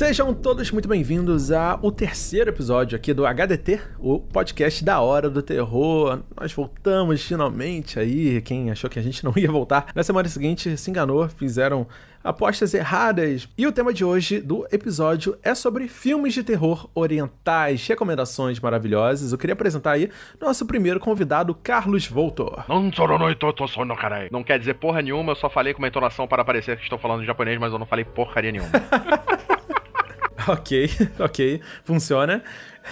Sejam todos muito bem-vindos ao terceiro episódio aqui do HDT, o podcast da Hora do Terror. Nós voltamos finalmente aí. Quem achou que a gente não ia voltar na semana seguinte se enganou, fizeram apostas erradas. E o tema de hoje do episódio é sobre filmes de terror orientais, recomendações maravilhosas. Eu queria apresentar aí nosso primeiro convidado, Carlos Voltor. Não quer dizer porra nenhuma, eu só falei com uma entonação para parecer que estou falando em japonês, mas eu não falei porcaria nenhuma. Ok, ok, funciona.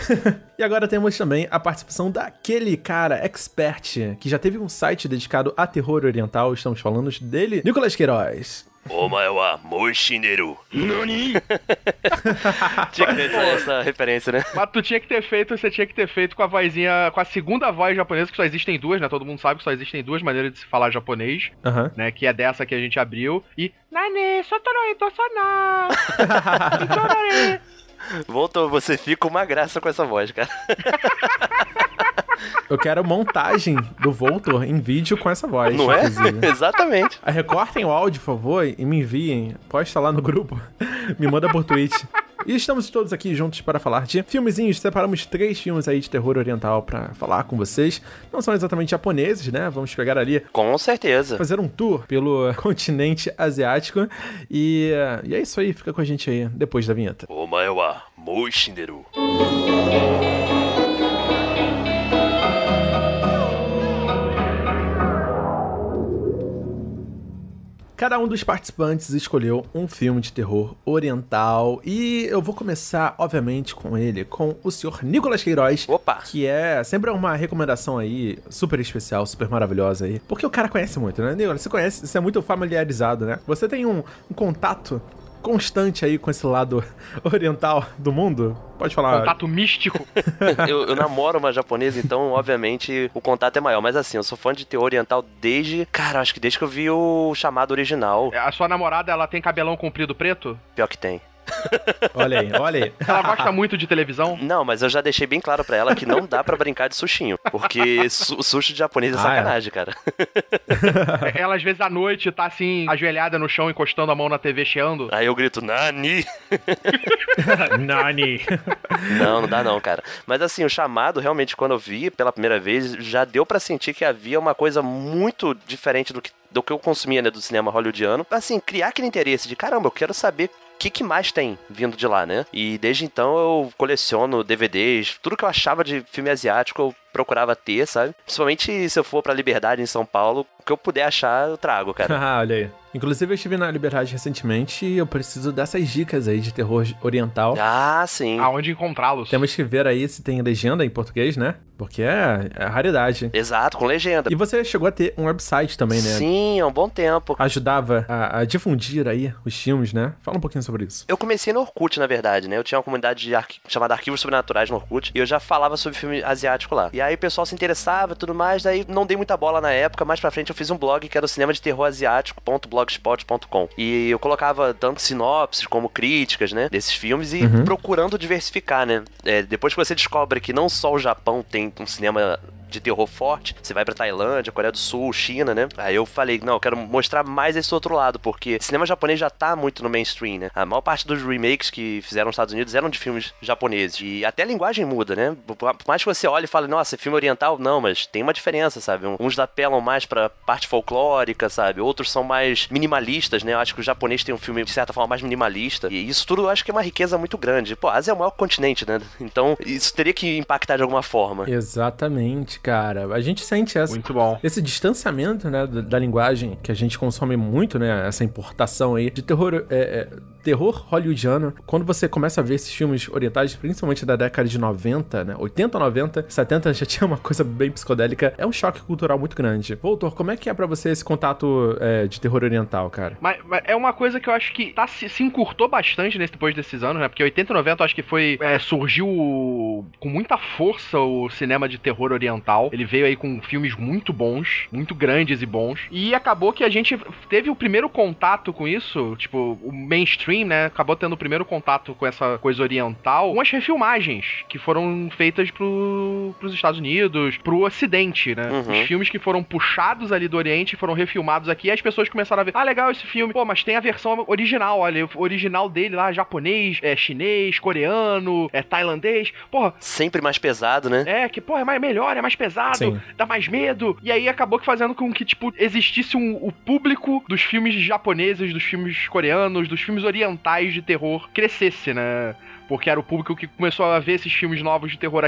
e agora temos também a participação daquele cara, expert, que já teve um site dedicado a terror oriental, estamos falando dele, Nicolas Queiroz. Omae wa é moishineru. Nani? tinha que ter essa referência, né? Mas tu tinha que ter feito, você tinha que ter feito com a vozinha, com a segunda voz japonesa, que só existem duas, né? Todo mundo sabe que só existem duas maneiras de se falar japonês, né? Que é dessa que a gente abriu. E Nani, sotoroi dosona! Voltou, você fica uma graça com essa voz, cara. Eu quero montagem do Voltor em vídeo com essa voz. Não é? Exatamente. Recortem o áudio, por favor, e me enviem. Posta lá no grupo. Me manda por Twitch. E estamos todos aqui juntos para falar de filmezinhos. Separamos três filmes aí de terror oriental para falar com vocês. Não são exatamente japoneses, né? Vamos pegar ali. Com certeza. Fazer um tour pelo continente asiático. E, e é isso aí. Fica com a gente aí depois da vinheta. O a Moishinderu. Cada um dos participantes escolheu um filme de terror oriental e eu vou começar, obviamente, com ele, com o senhor Nicolas Queiroz. Opa! Que é sempre uma recomendação aí super especial, super maravilhosa aí. Porque o cara conhece muito, né, Nicolas? Você conhece, você é muito familiarizado, né? Você tem um, um contato constante aí com esse lado oriental do mundo? Pode falar. Contato místico. eu, eu, namoro uma japonesa, então, obviamente, o contato é maior. Mas assim, eu sou fã de teoria oriental desde. Cara, acho que desde que eu vi o chamado original. A sua namorada, ela tem cabelão comprido preto? Pior que tem. Olha aí, olha aí. Ela gosta muito de televisão? Não, mas eu já deixei bem claro para ela que não dá para brincar de sushinho. Porque su sushi de japonês é ah, é? sacanagem, é. cara. ela, às vezes, à noite, tá assim, ajoelhada no chão, encostando a mão na TV, cheando. Aí eu grito, Nani! Nani! Não, não dá não, cara. Mas assim, o chamado, realmente, quando eu vi pela primeira vez, já deu para sentir que havia uma coisa muito diferente do que do que eu consumia né, do cinema hollywoodiano, assim, criar aquele interesse de caramba, eu quero saber que, que mais tem vindo de lá, né? E desde então eu coleciono DVDs, tudo que eu achava de filme asiático eu procurava ter, sabe? Principalmente se eu for pra Liberdade em São Paulo, o que eu puder achar eu trago, cara. ah, olha aí. Inclusive eu estive na Liberdade recentemente e eu preciso dessas dicas aí de terror oriental. Ah, sim. Aonde encontrá-los. Temos que ver aí se tem legenda em português, né? Porque é, é raridade. Exato, com legenda. E você chegou a ter um website também, né? Sim, há um bom tempo. Ajudava a, a, difundir aí os filmes, né? Fala um pouquinho sobre isso. Eu comecei no Orkut, na verdade, né? Eu tinha uma comunidade arqui... chamada Arquivos Sobrenaturais no Orkut e eu já falava sobre filme asiático lá. E aí o pessoal se interessava e tudo mais, daí não dei muita bola na época, mais pra frente eu fiz um blog que era o cinema de terror asiático.blogspot.com. E eu colocava tanto sinopses como críticas, né? Desses filmes e uhum. procurando diversificar, né? É, depois que você descobre que não só o Japão tem um cinema de terror forte, você vai pra Tailândia, Coreia do Sul, China, né? Aí eu falei, não, eu quero mostrar mais esse outro lado, porque cinema japonês já tá muito no mainstream, né? A maior parte dos remakes que fizeram nos Estados Unidos eram de filmes japoneses. E até a linguagem muda, né? Por mais que você olhe e fale, nossa, filme oriental, não, mas tem uma diferença, sabe? Uns apelam mais pra parte folclórica, sabe? Outros são mais minimalistas, né? Eu acho que o japonês tem um filme, de certa forma, mais minimalista. E isso tudo eu acho que é uma riqueza muito grande. Pô, a Ásia é o maior continente, né? Então, isso teria que impactar de alguma forma. Exatamente cara. A gente sente essa, muito bom. esse distanciamento, né, da, da, linguagem que a gente consome muito, né, essa importação aí de terror, é, é, terror hollywoodiano. Quando você começa a ver esses filmes orientais, principalmente da década de 90, né, 80, 90, 70 já tinha uma coisa bem psicodélica, é um choque cultural muito grande. Voltor, como é que é para você esse contato é, de terror oriental, cara? Mas, mas, é uma coisa que eu acho que tá, se, se encurtou bastante nesse, depois desses anos, né, porque 80 90 eu acho que foi, é, surgiu com muita força o cinema de terror oriental tal. Ele veio aí com filmes muito bons, muito grandes e bons. E acabou que a gente teve o primeiro contato com isso, tipo, o mainstream, né? Acabou tendo o primeiro contato com essa coisa oriental, com as refilmagens que foram feitas pro, pros Estados Unidos, pro Ocidente, né? Uhum. Os filmes que foram puxados ali do Oriente foram refilmados aqui e as pessoas começaram a ver, ah, legal esse filme, pô, mas tem a versão original, olha, o original dele lá, japonês, é chinês, coreano, é tailandês, porra. Sempre mais pesado, né? É, que, porra, é mais, melhor, é mais pesado, Sim. dá mais medo. E aí acabou que fazendo com que, tipo, existisse um, o público dos filmes japoneses, dos filmes coreanos, dos filmes orientais de terror crescesse, né? porque era o público que começou a ver esses filmes novos de terror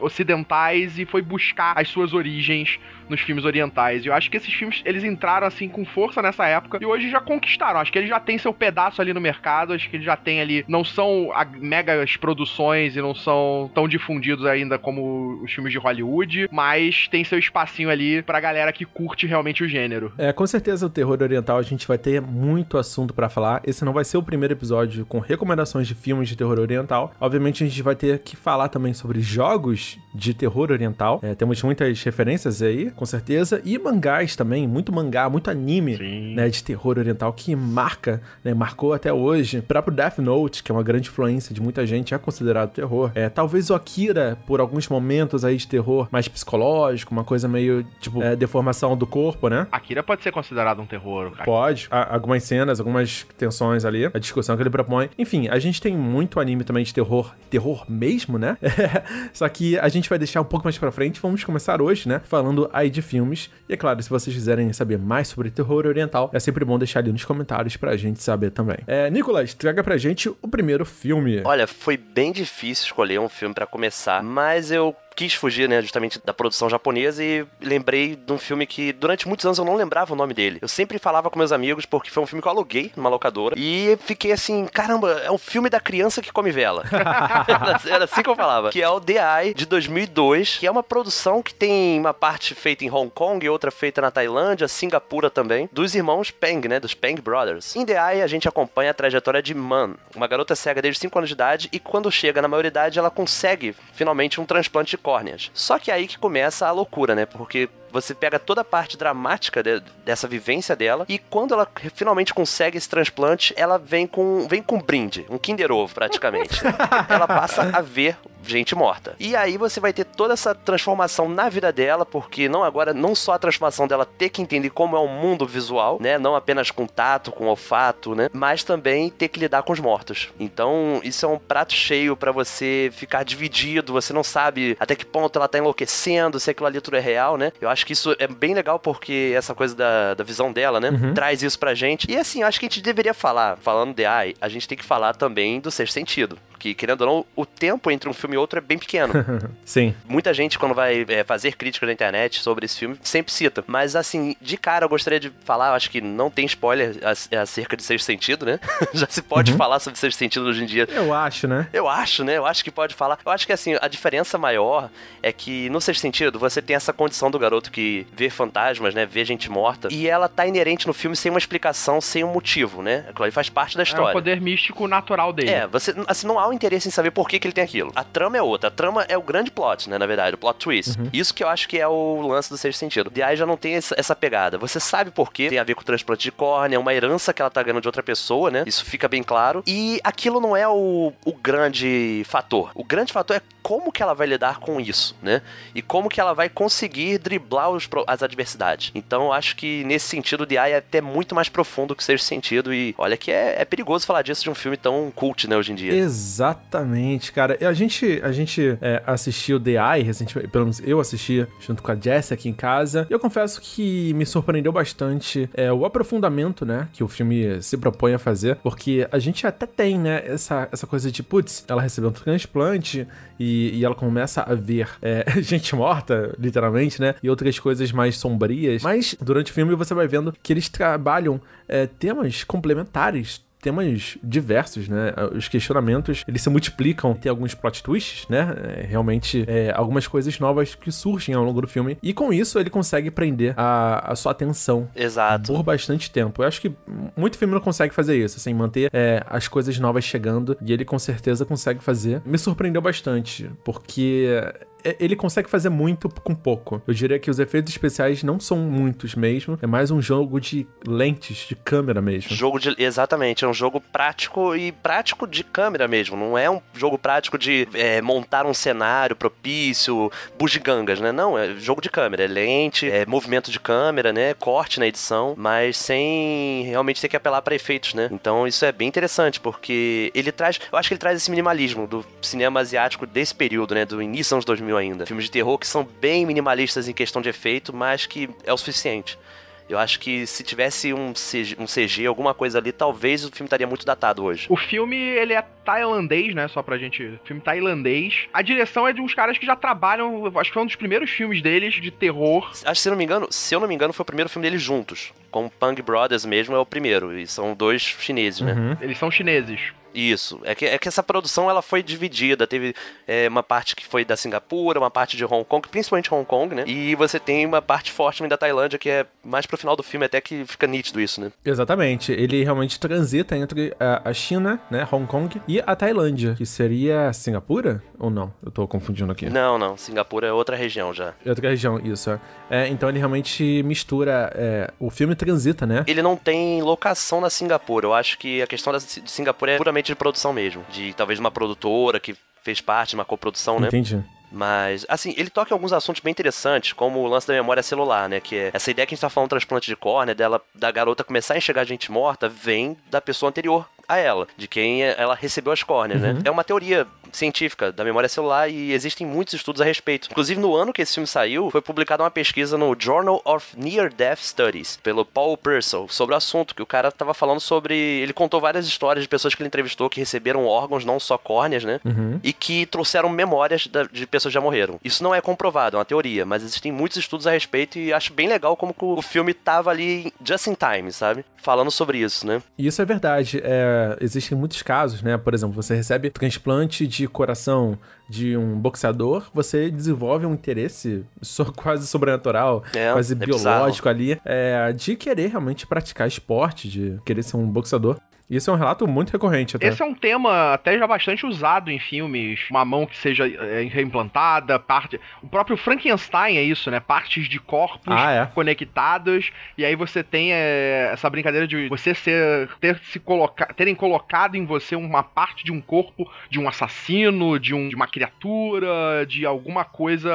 ocidentais e foi buscar as suas origens nos filmes orientais. E eu acho que esses filmes, eles entraram assim com força nessa época e hoje já conquistaram. Acho que eles já têm seu pedaço ali no mercado, acho que eles já têm ali, não são megas produções e não são tão difundidos ainda como os filmes de Hollywood, mas tem seu espacinho ali pra galera que curte realmente o gênero. É, com certeza o terror oriental a gente vai ter muito assunto para falar. Esse não vai ser o primeiro episódio com recomendações de filmes de terror oriental oriental. Obviamente a gente vai ter que falar também sobre jogos de terror oriental. É, temos muitas referências aí, com certeza. E mangás também, muito mangá, muito anime né, de terror oriental que marca, né, marcou até hoje. O próprio Death Note, que é uma grande influência de muita gente, é considerado terror. É, talvez o Akira, por alguns momentos aí de terror mais psicológico, uma coisa meio, tipo, é, deformação do corpo, né? Akira pode ser considerado um terror, cara. Pode. Há algumas cenas, algumas tensões ali, a discussão que ele propõe. Enfim, a gente tem muito anime também também de terror, terror mesmo, né? só que a gente vai deixar um pouco mais para frente. Vamos começar hoje, né? Falando aí de filmes. E é claro, se vocês quiserem saber mais sobre terror oriental, é sempre bom deixar ali nos comentários pra gente saber também. É, Nicolas, traga pra gente o primeiro filme. Olha, foi bem difícil escolher um filme para começar, mas eu quis fugir, né, justamente da produção japonesa e lembrei de um filme que durante muitos anos eu não lembrava o nome dele. Eu sempre falava com meus amigos porque foi um filme que eu aluguei numa locadora e fiquei assim, caramba, é um filme da criança que come vela. Era assim que eu falava. Que é o The Eye de 2002, que é uma produção que tem uma parte feita em Hong Kong e outra feita na Tailândia, Singapura também, dos irmãos Peng, né, dos Peng Brothers. Em The Eye a gente acompanha a trajetória de Man, uma garota cega desde 5 anos de idade e quando chega na maioridade ela consegue finalmente um transplante córneas. Só que é aí que começa a loucura, né? Porque você pega toda a parte dramática de, dessa vivência dela e quando ela finalmente consegue esse transplante, ela vem com vem com um brinde, um Kinder Ovo praticamente. ela passa a ver gente morta. E aí você vai ter toda essa transformação na vida dela, porque não agora não só a transformação dela ter que entender como é o mundo visual, né, não apenas com tato, com olfato, né, mas também ter que lidar com os mortos. Então, isso é um prato cheio para você ficar dividido, você não sabe até que ponto ela tá enlouquecendo, se aquilo ali tudo é real, né? Eu acho acho que isso é bem legal porque essa coisa da, da visão dela, né? Uhum. Traz isso pra gente. E assim, acho que a gente deveria falar, falando de AI, a gente tem que falar também do sexto sentido. Que, querendo ou não, o tempo entre um filme e outro é bem pequeno. Sim. Muita gente, quando vai é, fazer críticas na internet sobre esse filme, sempre cita. Mas, assim, de cara, eu gostaria de falar, acho que não tem spoiler acerca de Sexto Sentido, né? Já se pode uhum. falar sobre Sexto Sentido hoje em dia. Eu acho, né? Eu acho, né? Eu acho que pode falar. Eu acho que, assim, a diferença maior é que no Sexto Sentido você tem essa condição do garoto que vê fantasmas, né? Vê gente morta. E ela tá inerente no filme sem uma explicação, sem um motivo, né? Aquilo ali faz parte da é história. É o poder místico natural dele. É, você, assim, não há o um interesse em saber por que, que ele tem aquilo. A trama é outra. A trama é o grande plot, né? Na verdade, o plot twist. Uhum. Isso que eu acho que é o lance do Sexto Sentido. De Eye já não tem essa pegada. Você sabe por que? Tem a ver com o transplante de córnea, é uma herança que ela tá ganhando de outra pessoa, né? Isso fica bem claro. E aquilo não é o, o grande fator. O grande fator é como que ela vai lidar com isso, né? E como que ela vai conseguir driblar driblar os, as adversidades. Então eu acho que nesse sentido o DI é até muito mais profundo que seja sentido. E olha que é, é, perigoso falar disso de um filme tão cult, né, hoje em dia. Exatamente, cara. A gente, a gente é, assistiu DI recentemente, pelo menos eu assisti junto com a Jess aqui em casa. E eu confesso que me surpreendeu bastante é, o aprofundamento, né, que o filme se propõe a fazer. Porque a gente até tem, né, essa, essa coisa de, putz, ela recebeu um transplante e, e ela começa a ver é, gente morta, literalmente, né? E outro outras coisas mais sombrias. Mas durante o filme você vai vendo que eles trabalham é, temas complementares temas diversos, né? Os questionamentos, eles se multiplicam, tem alguns plot twists, né? É, realmente, é, algumas coisas novas que surgem ao longo do filme. E com isso, ele consegue prender a, a sua atenção. Exato. Por bastante tempo. Eu acho que muito filme não consegue fazer isso, assim, manter é, as coisas novas chegando. E ele com certeza consegue fazer. Me surpreendeu bastante, porque é, ele consegue fazer muito com pouco. Eu diria que os efeitos especiais não são muitos mesmo. É mais um jogo de lentes, de câmera mesmo. Jogo de. Exatamente, é um jogo prático e prático de câmera mesmo. Não é um jogo prático de é, montar um cenário propício, bugigangas, né? Não, é jogo de câmera. É lente, é movimento de câmera, né? Corte na edição, mas sem realmente ter que apelar para efeitos, né? Então isso é bem interessante, porque ele traz. Eu acho que ele traz esse minimalismo do cinema asiático desse período, né? Do início anos 2000 ainda. Filmes de terror que são bem minimalistas em questão de efeito, mas que é o suficiente. Eu acho que se tivesse um CG, um CG, alguma coisa ali, talvez o filme estaria muito datado hoje. O filme, ele é tailandês, né? Só pra gente. filme tailandês. A direção é de uns caras que já trabalham. Acho que foi um dos primeiros filmes deles de terror. Acho que, se eu não me engano, se eu não me engano, foi o primeiro filme deles juntos. o Pang Brothers mesmo é o primeiro. E são dois chineses, né? Uhum. Eles são chineses. Isso. É que, é que essa produção ela foi dividida. Teve é, uma parte que foi da Singapura, uma parte de Hong Kong, principalmente Hong Kong, né? E você tem uma parte forte também da Tailândia, que é mais pro final do filme, até que fica nítido isso, né? Exatamente. Ele realmente transita entre a China, né? Hong Kong, e a Tailândia, que seria Singapura? Ou não? Eu tô confundindo aqui. Não, não. Singapura é outra região já. É outra região, isso. É, então ele realmente mistura. É, o filme transita, né? Ele não tem locação na Singapura. Eu acho que a questão de Singapura é puramente realmente de produção mesmo. De talvez uma produtora que fez parte de uma coprodução, né? Entendi. Mas, assim, ele toca em alguns assuntos bem interessantes, como o lance da memória celular, né? Que é essa ideia que a gente tá falando do transplante de córnea, dela, da garota começar a enxergar gente morta, vem da pessoa anterior a ela, de quem ela recebeu as córneas, né? uhum. né? É uma teoria científica da memória celular e existem muitos estudos a respeito. Inclusive, no ano que esse filme saiu, foi publicada uma pesquisa no Journal of Near Death Studies, pelo Paul Purcell, sobre o assunto, que o cara tava falando sobre. Ele contou várias histórias de pessoas que ele entrevistou que receberam órgãos, não só córneas, né? Uhum. E que trouxeram memórias de pessoas que já morreram. Isso não é comprovado, é uma teoria, mas existem muitos estudos a respeito e acho bem legal como o filme tava ali just in time, sabe? Falando sobre isso, né? Isso é verdade. É, existem muitos casos, né? Por exemplo, você recebe transplante de de coração de um boxeador, você desenvolve um interesse quase sobrenatural, é, é quase é biológico bizarro. ali, é, de querer realmente praticar esporte, de querer ser um boxeador. Isso é um relato muito recorrente até. Esse é um tema até já bastante usado em filmes. Uma mão que seja é, reimplantada, parte. O próprio Frankenstein é isso, né? Partes de corpos ah, é. conectadas. E aí você tem é, essa brincadeira de você ser, ter se coloca... terem colocado em você uma parte de um corpo de um assassino, de, um, de uma criatura, de alguma coisa.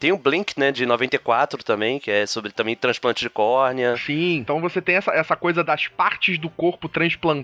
Tem o Blink, né? De 94 também, que é sobre também transplante de córnea. Sim, então você tem essa, essa coisa das partes do corpo transplantadas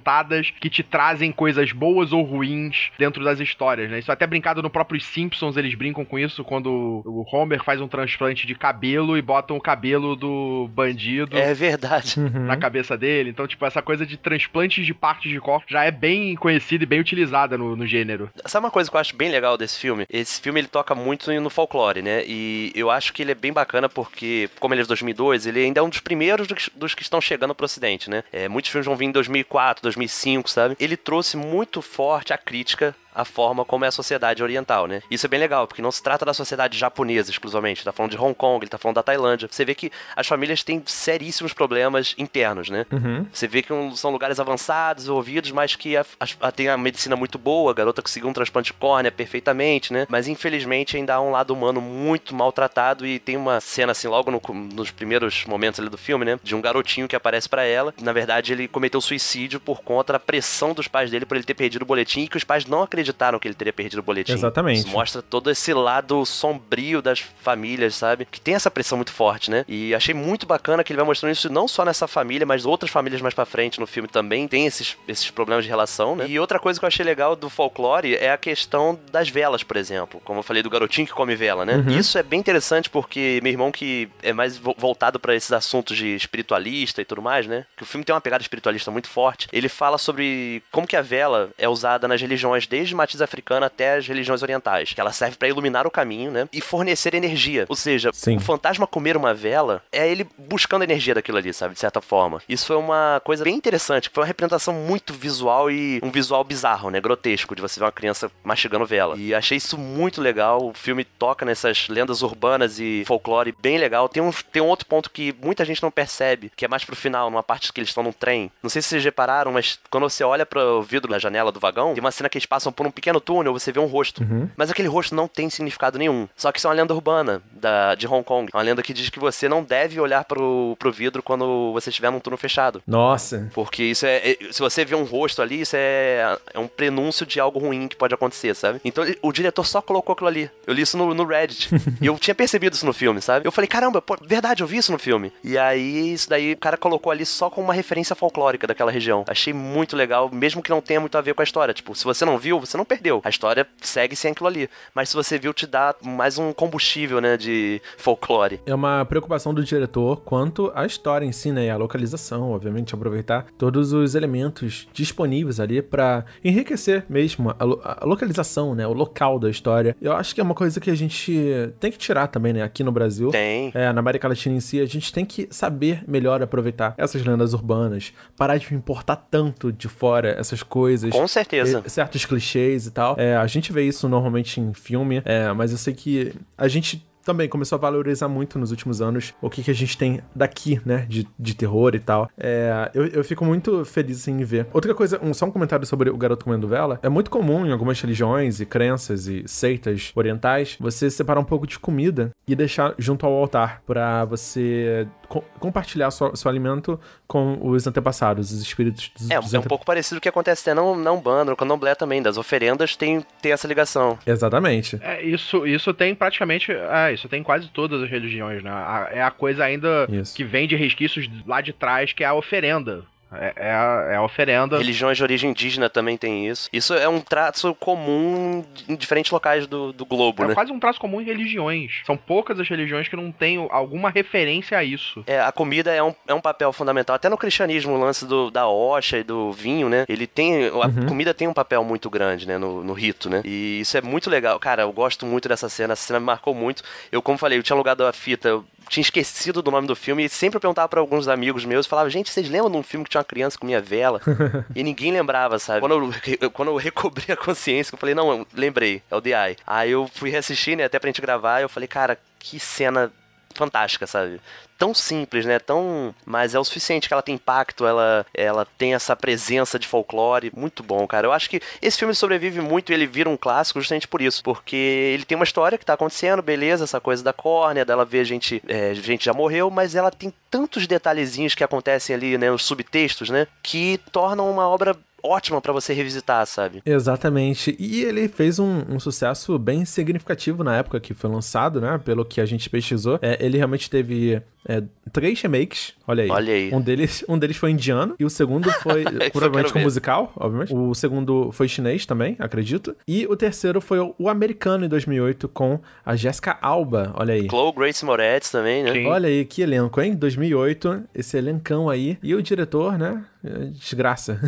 que te trazem coisas boas ou ruins dentro das histórias, né? Isso é até brincado no próprio Simpsons, eles brincam com isso quando o Homer faz um transplante de cabelo e botam o cabelo do bandido. É verdade. Uhum. Na cabeça dele. Então, tipo, essa coisa de transplantes de partes de corpo já é bem conhecida e bem utilizada no, no gênero. Sabe uma coisa que eu acho bem legal desse filme? Esse filme ele toca muito no folclore, né? E eu acho que ele é bem bacana porque, como ele é de 2002, ele ainda é um dos primeiros dos, dos que estão chegando pro ocidente, né? É, muitos filmes vão vir em 2004, 2005, sabe? Ele trouxe muito forte a crítica a forma como é a sociedade oriental, né? Isso é bem legal, porque não se trata da sociedade japonesa exclusivamente, tá falando de Hong Kong, ele tá falando da Tailândia. Você vê que as famílias têm seríssimos problemas internos, né? Uhum. Você vê que são lugares avançados, ouvidos, mas que a, a, tem a medicina muito boa, a garota conseguiu um transplante de córnea perfeitamente, né? Mas infelizmente ainda há um lado humano muito maltratado e tem uma cena assim, logo no, nos primeiros momentos ali do filme, né? De um garotinho que aparece para ela. Na verdade, ele cometeu suicídio por conta da pressão dos pais dele por ele ter perdido o boletim e que os pais não acreditam acreditaram tá, que ele teria perdido o boletim. Exatamente. Isso mostra todo esse lado sombrio das famílias, sabe? Que tem essa pressão muito forte, né? E achei muito bacana que ele vai mostrando isso não só nessa família, mas outras famílias mais para frente no filme também tem esses, esses problemas de relação, né? E outra coisa que eu achei legal do folclore é a questão das velas, por exemplo. Como eu falei do garotinho que come vela, né? Uhum. Isso é bem interessante porque meu irmão que é mais voltado para esses assuntos de espiritualista e tudo mais, né? Que o filme tem uma pegada espiritualista muito forte. Ele fala sobre como que a vela é usada nas religiões desde matiz africana até as religiões orientais, que ela serve para iluminar o caminho, né? E fornecer energia. Ou seja, Sim. o fantasma comer uma vela é ele buscando energia daquilo ali, sabe? De certa forma. Isso foi uma coisa bem interessante. Foi uma representação muito visual e um visual bizarro, né? Grotesco, de você ver uma criança mastigando vela. E achei isso muito legal. O filme toca nessas lendas urbanas e folclore bem legal. Tem um, tem um outro ponto que muita gente não percebe, que é mais pro final, numa parte que eles estão num trem. Não sei se vocês repararam, mas quando você olha pro vidro da janela do vagão, tem uma cena que eles passam por um um pequeno túnel, você vê um rosto. Uhum. Mas aquele rosto não tem significado nenhum. Só que isso é uma lenda urbana da, de Hong Kong. Uma lenda que diz que você não deve olhar pro, pro vidro quando você estiver num túnel fechado. Nossa. Porque isso é. é se você vê um rosto ali, isso é, é um prenúncio de algo ruim que pode acontecer, sabe? Então o diretor só colocou aquilo ali. Eu li isso no, no Reddit. e eu tinha percebido isso no filme, sabe? Eu falei, caramba, pô, verdade, eu vi isso no filme. E aí, isso daí o cara colocou ali só com uma referência folclórica daquela região. Achei muito legal, mesmo que não tenha muito a ver com a história. Tipo, se você não viu, você não perdeu. A história segue sem aquilo ali. Mas se você viu, te dá mais um combustível, né, de folclore. É uma preocupação do diretor quanto à história em si, né, e a localização, obviamente, aproveitar todos os elementos disponíveis ali para enriquecer mesmo a, lo a, localização, né, o local da história. Eu acho que é uma coisa que a gente tem que tirar também, né, aqui no Brasil. Tem. É, na América Latina em si, a gente tem que saber melhor aproveitar essas lendas urbanas, parar de importar tanto de fora essas coisas. Com certeza. certos clichês clichês e tal. É, a gente vê isso normalmente em filme, é, mas eu sei que a gente também começou a valorizar muito nos últimos anos o que, que a gente tem daqui, né? De, de terror e tal. É, eu, eu fico muito feliz em ver. Outra coisa, um, só um comentário sobre o garoto comendo vela. É muito comum em algumas religiões e crenças e seitas orientais você separar um pouco de comida e deixar junto ao altar para você co compartilhar seu, seu, alimento com os antepassados, os espíritos dos, É, dos é um pouco parecido com o que acontece na, né? na Umbanda, no Candomblé também, das oferendas tem, tem essa ligação. Exatamente. É, isso, isso tem praticamente. É, isso tem quase todas as religiões, né? A, é a coisa ainda isso. que vem de resquícios lá de trás, que é a oferenda. É, é, a, é a oferenda. Religiões de origem indígena também tem isso. Isso é um traço comum em diferentes locais do, do globo, é né? É quase um traço comum em religiões. São poucas as religiões que não têm alguma referência a isso. É, a comida é um, é um papel fundamental. Até no cristianismo, o lance do, da hoxa e do vinho, né? Ele tem. A uhum. comida tem um papel muito grande, né? No, no rito, né? E isso é muito legal. Cara, eu gosto muito dessa cena. Essa cena me marcou muito. Eu, como falei, eu tinha alugado a fita tinha esquecido do nome do filme e sempre perguntava para alguns amigos meus, falava, gente, vocês lembram de um filme que tinha uma criança com minha vela? e ninguém lembrava, sabe? Quando eu, quando eu recobri a consciência, eu falei, não, eu lembrei, é o The Eye. Aí eu fui reassistir, né, até pra gente gravar, eu falei, cara, que cena fantástica, sabe? Tão simples, né? Tão. Mas é o suficiente que ela tem impacto, ela, ela tem essa presença de folclore. Muito bom, cara. Eu acho que esse filme sobrevive muito e ele vira um clássico justamente por isso. Porque ele tem uma história que tá acontecendo, beleza, essa coisa da córnea, dela ver gente. É, gente já morreu, mas ela tem tantos detalhezinhos que acontecem ali, né? Os subtextos, né? Que tornam uma obra ótima para você revisitar, sabe? Exatamente. E ele fez um, um, sucesso bem significativo na época que foi lançado, né? Pelo que a gente pesquisou. É, ele realmente teve é, três remakes, olha aí. Olha aí. Um deles, um deles foi indiano e o segundo foi, provavelmente, com musical, obviamente. O segundo foi chinês também, acredito. E o terceiro foi o americano em 2008 com a Jessica Alba, olha aí. Chloe Grace Moretz também, né? Sim. Olha aí, que elenco, hein? 2008, esse elencão aí. E o diretor, né? Desgraça.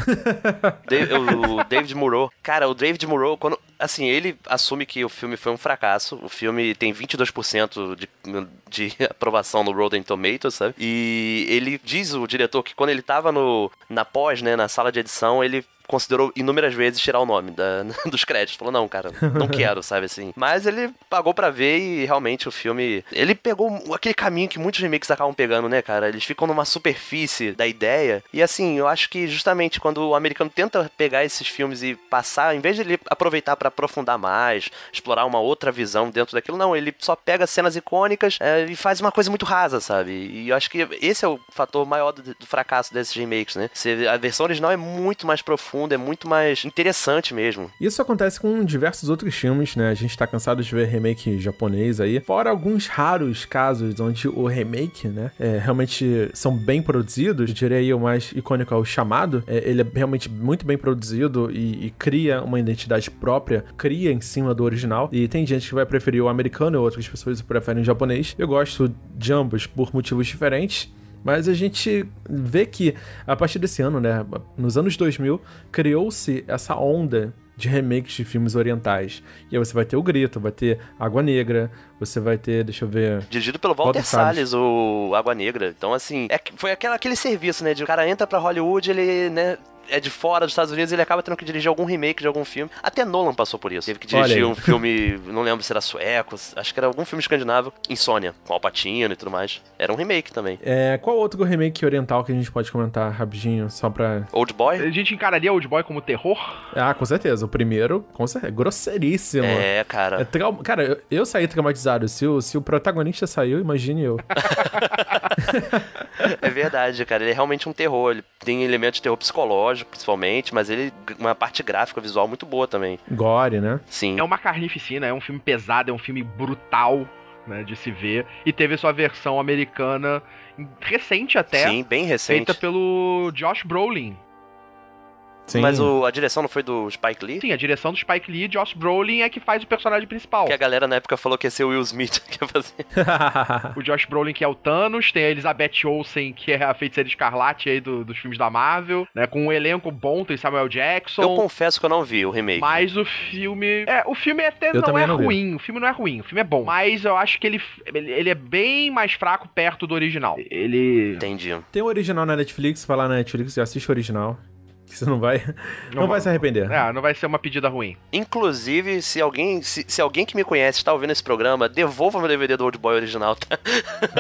o David Murrow. Cara, o David Murrow, quando. Assim, ele assume que o filme foi um fracasso. O filme tem 22% de, de aprovação no Rotten Tomatoes, sabe? E ele diz, o diretor, que quando ele tava no, na pós, né, na sala de edição, ele considerou inúmeras vezes tirar o nome da, dos créditos. Falou, não, cara, não quero, sabe assim. Mas ele pagou para ver e realmente o filme. Ele pegou aquele caminho que muitos remakes acabam pegando, né, cara? Eles ficam numa superfície da ideia. E assim, eu acho que justamente quando o americano tenta pegar esses filmes e passar, em vez de ele aproveitar para aprofundar mais, explorar uma outra visão dentro daquilo, não. Ele só pega cenas icônicas é, e faz uma coisa muito rasa, sabe? E eu acho que esse é o fator maior do, do fracasso desses remakes, né? Se a versão original é muito mais profunda profundo, é muito mais interessante mesmo. Isso acontece com diversos outros filmes, né? A gente tá cansado de ver remake japonês aí, fora alguns raros casos onde o remake, né, é, realmente são bem produzidos. Eu diria aí o mais icônico é o Chamado, é, ele é realmente muito bem produzido e, e cria uma identidade própria, cria em cima do original. E tem gente que vai preferir o americano, e outras pessoas preferem o japonês. Eu gosto de ambos por motivos diferentes. Mas a gente vê que, a partir desse ano, né, nos anos 2000, criou-se essa onda de remakes de filmes orientais. E aí você vai ter O Grito, vai ter Água Negra, você vai ter, deixa eu ver... Dirigido pelo Walter, Walter Salles, Salles, o Água Negra. Então, assim, é, foi aquela, aquele serviço, né, de o cara entra pra Hollywood, ele, né, é de fora dos Estados Unidos, ele acaba tendo que dirigir algum remake de algum filme. Até Nolan passou por isso. Teve que dirigir um filme, não lembro se era sueco, acho que era algum filme escandinavo, Insônia, com Alpatino e tudo mais. Era um remake também. É, qual outro remake oriental que a gente pode comentar rapidinho, só pra... Old Boy? A gente encararia Old Boy como terror? Ah, com certeza. O primeiro, com certeza, é grosseiríssimo. É, cara. É trau... Cara, eu, eu, saí traumatizado. Se o, se o protagonista saiu, imagine eu. é verdade, cara. Ele é realmente um terror. Ele tem elementos de terror psicológico, principalmente, mas ele uma parte gráfica, visual muito boa também. Gore, né? Sim. É uma carnificina, é um filme pesado, é um filme brutal. Né, de se ver. E teve sua versão americana recente até. Sim, bem recente. Feita pelo Josh Brolin. Sim. Mas o, a direção não foi do Spike Lee? Sim, a direção do Spike Lee, Josh Brolin é que faz o personagem principal. Que a galera na época falou que ia ser o Will Smith que ia fazer. o Josh Brolin que é o Thanos, tem a Elizabeth Olsen que é a feiticeira escarlate aí do, dos filmes da Marvel, né? Com um elenco bom, tem Samuel Jackson. Eu confesso que eu não vi o remake. Mas o filme... É, o filme até eu não é não ruim, vi. o filme não é ruim, o filme é bom. Mas eu acho que ele, ele, ele é bem mais fraco perto do original. Ele... Entendi. Tem o original na Netflix, vai lá na Netflix e assiste o original que você não vai não, não vai se arrepender. É, não vai ser uma pedida ruim. Inclusive, se alguém se, se alguém que me conhece está ouvindo esse programa, devolva meu DVD do Old Boy original, tá?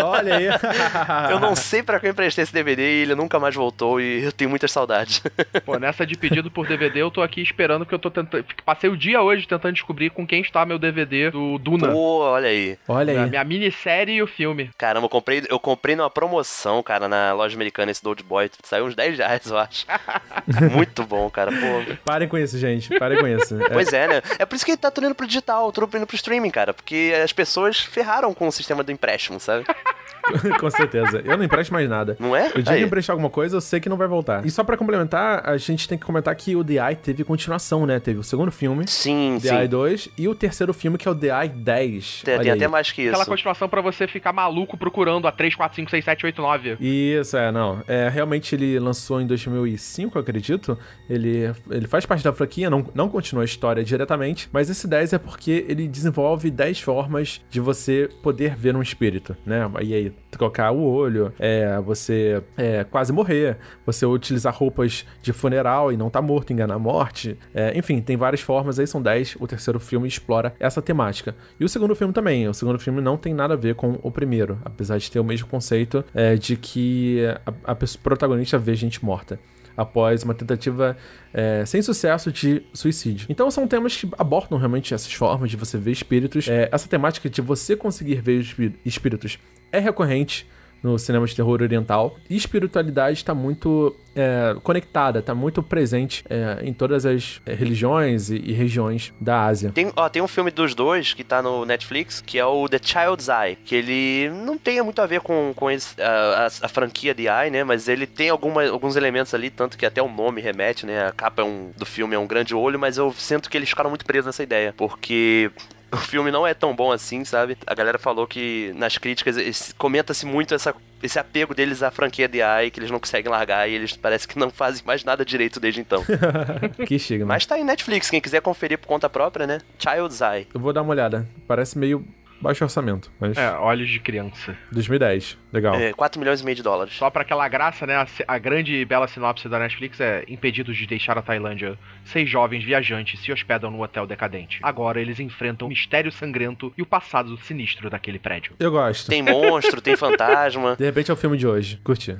Olha aí. eu não sei para quem emprestei esse DVD e ele nunca mais voltou e eu tenho muitas saudades. Pô, nessa de pedido por DVD, eu tô aqui esperando que eu tô tentando, passei o dia hoje tentando descobrir com quem está meu DVD do Duna. Pô, olha aí. Olha aí. A minha minissérie e o filme. Caramba, eu comprei, eu comprei numa promoção, cara, na loja americana esse do Old Boy, saiu uns 10 reais, eu acho. Muito bom, cara. Pô. Parem com isso, gente. Parem com isso. Pois é, né? É por isso que ele tá tudo indo pro digital, tudo indo pro streaming, cara. Porque as pessoas ferraram com o sistema do empréstimo, sabe? com certeza. Eu não empresto mais nada. Não é? O dia que emprestar alguma coisa, eu sei que não vai voltar. E só para complementar, a gente tem que comentar que o The Eye teve continuação, né? Teve o segundo filme. Sim, The sim. Eye 2 e o terceiro filme, que é o The Eye 10. Tem, tem até mais que isso. Aquela continuação para você ficar maluco procurando a 3, 4, 5, 6, 7, 8, 9. Isso, é, não. É, realmente ele lançou em 2005, eu acredito dito, ele, ele faz parte da franquia, não, não continua a história diretamente, mas esse 10 é porque ele desenvolve 10 formas de você poder ver um espírito, né? E aí, trocar o olho, é, você é, quase morrer, você utilizar roupas de funeral e não tá morto, enganar a morte. É, enfim, tem várias formas, aí são 10. O terceiro filme explora essa temática. E o segundo filme também. O segundo filme não tem nada a ver com o primeiro, apesar de ter o mesmo conceito é, de que a, a protagonista vê gente morta após uma tentativa é, sem sucesso de suicídio. Então são temas que abordam realmente essas formas de você ver espíritos. É, essa temática de você conseguir ver espíritos é recorrente no cinema de terror oriental. E espiritualidade está muito é, conectada, está muito presente é, em todas as é, religiões e, e, regiões da Ásia. Tem, ó, tem um filme dos dois que está no Netflix, que é o The Child's Eye, que ele não tem muito a ver com, com esse, a, a, a, franquia de Eye, né? Mas ele tem alguma, alguns elementos ali, tanto que até o nome remete, né? A capa é um, do filme é um grande olho, mas eu sinto que eles ficaram muito presos nessa ideia, porque o filme não é tão bom assim, sabe? A galera falou que nas críticas comenta-se muito essa, esse apego deles à franquia de AI, que eles não conseguem largar e eles parece que não fazem mais nada direito desde então. que chega, mano. Né? Mas tá em Netflix, quem quiser conferir por conta própria, né? Child's Eye. Eu vou dar uma olhada. Parece meio Baixo orçamento, mas. É, Olhos de Criança. 2010, legal. É, 4 milhões e meio de dólares. Só pra aquela graça, né? A, a grande e bela sinopse da Netflix é: impedidos de deixar a Tailândia, seis jovens viajantes se hospedam no hotel decadente. Agora eles enfrentam o mistério sangrento e o passado sinistro daquele prédio. Eu gosto. Tem monstro, tem fantasma. De repente é o filme de hoje. Curti.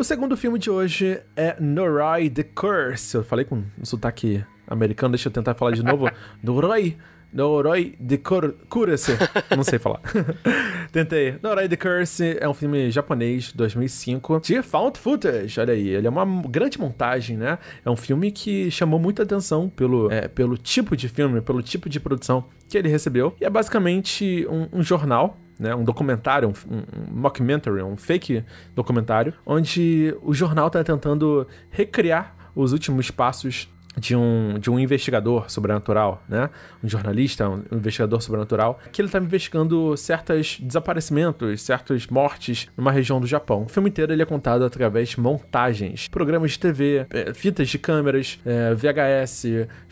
O segundo filme de hoje é Noroi the Curse. Eu falei com um sotaque americano, deixa eu tentar falar de novo. Noroi, Noroi de Curse. Não sei falar. Tentei. Noroi de Curse é um filme japonês, 2005, de found footage. Olha aí, ele é uma grande montagem, né? É um filme que chamou muita atenção pelo, é, pelo tipo de filme, pelo tipo de produção que ele recebeu. E é basicamente um, um jornal né, um documentário, um, um mockumentary, um fake documentário, onde o jornal está tentando recriar os últimos passos de um, de um investigador sobrenatural, né? Um jornalista, um investigador sobrenatural, que ele está investigando certos desaparecimentos, certas mortes numa região do Japão. O filme inteiro ele é contado através de montagens, programas de TV, eh, fitas de câmeras, eh, VHS,